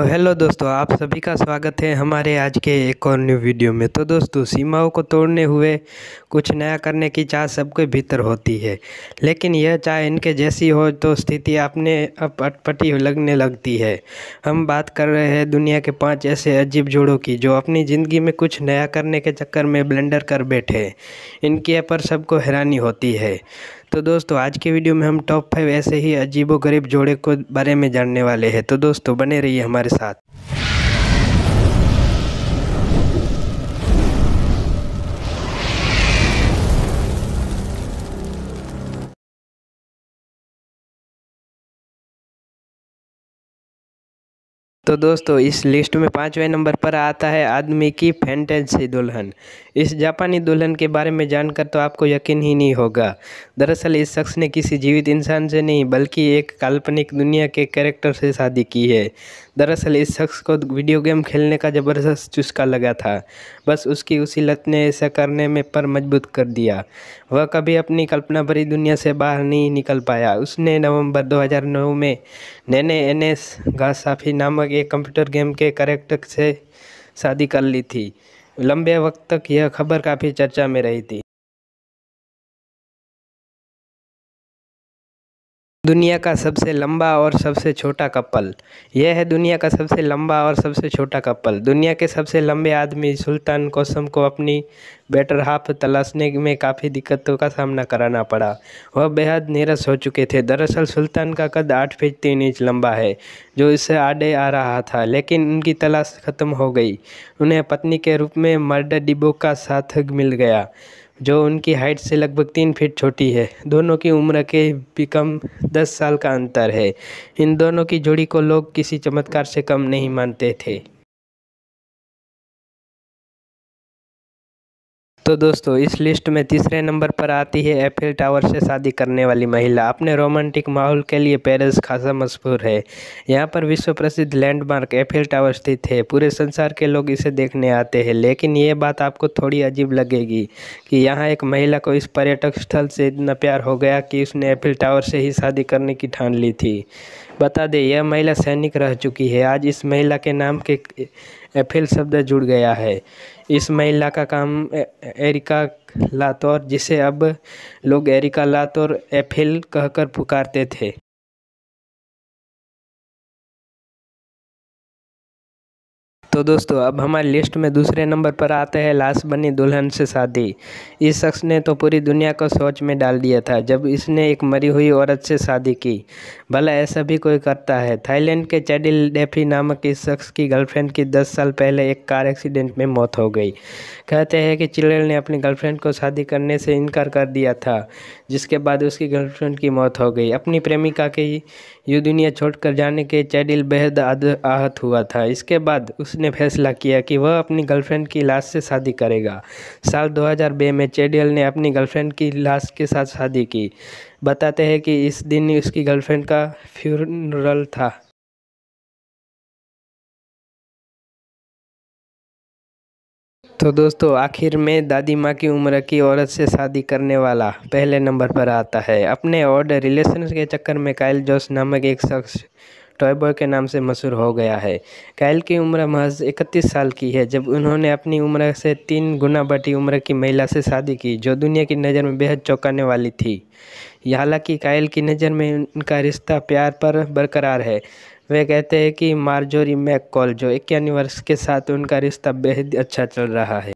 तो हेलो दोस्तों आप सभी का स्वागत है हमारे आज के एक और न्यू वीडियो में तो दोस्तों सीमाओं को तोड़ने हुए कुछ नया करने की चाह सबके भीतर होती है लेकिन यह चाह इनके जैसी हो तो स्थिति अपने अटपटी लगने लगती है हम बात कर रहे हैं दुनिया के पांच ऐसे अजीब जोड़ों की जो अपनी ज़िंदगी में कुछ नया करने के चक्कर में ब्लेंडर कर बैठे इनके पर सबको हैरानी होती है तो दोस्तों आज के वीडियो में हम टॉप फाइव ऐसे ही अजीबो गरीब जोड़े को बारे में जानने वाले हैं तो दोस्तों बने रहिए हमारे साथ तो दोस्तों इस लिस्ट में पाँचवें नंबर पर आता है आदमी की फैंटेसी दुल्हन इस जापानी दुल्हन के बारे में जानकर तो आपको यकीन ही नहीं होगा दरअसल इस शख्स ने किसी जीवित इंसान से नहीं बल्कि एक काल्पनिक दुनिया के कैरेक्टर से शादी की है दरअसल इस शख्स को वीडियो गेम खेलने का ज़बरदस्त चुस्का लगा था बस उसकी उसी लत ने ऐसा करने में पर मजबूत कर दिया वह कभी अपनी कल्पना भरी दुनिया से बाहर नहीं निकल पाया उसने नवंबर 2009 में नैने एन एस घासाफी नामक एक कंप्यूटर गेम के करेक्टर से शादी कर ली थी लंबे वक्त तक यह खबर काफ़ी चर्चा में रही थी दुनिया का सबसे लंबा और सबसे छोटा कपल यह है दुनिया का सबसे लंबा और सबसे छोटा कपल दुनिया के सबसे लंबे आदमी सुल्तान कोसम को अपनी बेटर हाफ तलाशने में काफ़ी दिक्कतों का सामना कराना पड़ा वह बेहद नीरस हो चुके थे दरअसल सुल्तान का कद आठ फीट तीन इंच लंबा है जो इससे आड़े आ रहा था लेकिन उनकी तलाश खत्म हो गई उन्हें पत्नी के रूप में मर्डर डिबो का साथ मिल गया जो उनकी हाइट से लगभग तीन फीट छोटी है दोनों की उम्र के भी कम दस साल का अंतर है इन दोनों की जोड़ी को लोग किसी चमत्कार से कम नहीं मानते थे तो दोस्तों इस लिस्ट में तीसरे नंबर पर आती है एफिल टावर से शादी करने वाली महिला अपने रोमांटिक माहौल के लिए पेरिस खासा मशहूर है यहाँ पर विश्व प्रसिद्ध लैंडमार्क एफिल टावर स्थित है पूरे संसार के लोग इसे देखने आते हैं लेकिन ये बात आपको थोड़ी अजीब लगेगी कि यहाँ एक महिला को इस पर्यटक स्थल से इतना प्यार हो गया कि उसने एफिल टावर से ही शादी करने की ठान ली थी बता दें यह महिला सैनिक रह चुकी है आज इस महिला के नाम के एफिल शब्द जुड़ गया है इस महिला का काम एरिका लातौर जिसे अब लोग एरिका लातौर एफिल कहकर पुकारते थे तो दोस्तों अब हमारी लिस्ट में दूसरे नंबर पर आते हैं लाश बनी दुल्हन से शादी इस शख्स ने तो पूरी दुनिया को सोच में डाल दिया था जब इसने एक मरी हुई औरत से शादी की भला ऐसा भी कोई करता है थाईलैंड के चैडिल डेफी नामक इस शख्स की गर्लफ्रेंड की दस साल पहले एक कार एक्सीडेंट में मौत हो गई कहते हैं कि चिल्ड्रेन ने अपनी गर्लफ्रेंड को शादी करने से इनकार कर दिया था जिसके बाद उसकी गर्लफ्रेंड की मौत हो गई अपनी प्रेमिका के यू दुनिया छोड़कर जाने के चैडिल बेहद आहत हुआ था इसके बाद उसने ने फैसला किया कि वह अपनी गर्लफ्रेंड की लाश से शादी करेगा साल 2002 में चेडियल ने अपनी गर्लफ्रेंड की लाश के साथ शादी की बताते हैं कि इस दिन उसकी गर्लफ्रेंड का फ्यूनरल था तो दोस्तों आखिर में दादी माँ की उम्र की औरत से शादी करने वाला पहले नंबर पर आता है अपने और रिलेशन के चक्कर में कायल जोश नामक एक शख्स टॉय बॉय के नाम से मशहूर हो गया है कायल की उम्र महज इकतीस साल की है जब उन्होंने अपनी उम्र से तीन गुना बटी उम्र की महिला से शादी की जो दुनिया की नज़र में बेहद चौंकाने वाली थी हालांकि कायल की नज़र में उनका रिश्ता प्यार पर बरकरार है वे कहते हैं कि मार्जोरी मैक कॉल जो इक्यानवे वर्ष के साथ उनका रिश्ता बेहद अच्छा चल रहा है